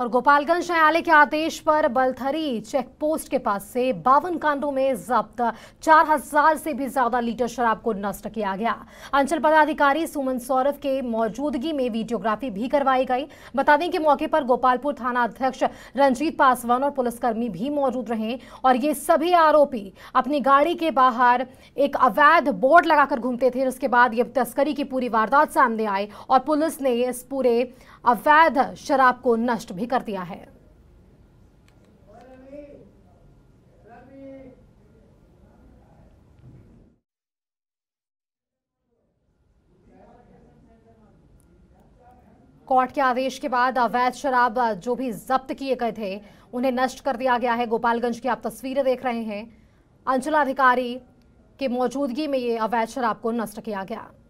और गोपालगंज न्यायालय के आदेश पर बलथरी चेक पोस्ट के पास से बावन कांडों में जब्त 4000 से भी ज्यादा लीटर शराब को नष्ट किया गया अंचल पदाधिकारी सुमन सौरभ के मौजूदगी में वीडियोग्राफी भी करवाई गई बता दें कि मौके पर गोपालपुर थाना अध्यक्ष रंजीत पासवान और पुलिसकर्मी भी मौजूद रहे और ये सभी आरोपी अपनी गाड़ी के बाहर एक अवैध बोर्ड लगाकर घूमते थे उसके बाद ये तस्करी की पूरी वारदात सामने आई और पुलिस ने इस पूरे अवैध शराब को नष्ट भी भी कर दिया है कोर्ट के आदेश के बाद अवैध शराब जो भी जब्त किए गए थे उन्हें नष्ट कर दिया गया है गोपालगंज की आप तस्वीरें देख रहे हैं अंचलाधिकारी की मौजूदगी में ये अवैध शराब को नष्ट किया गया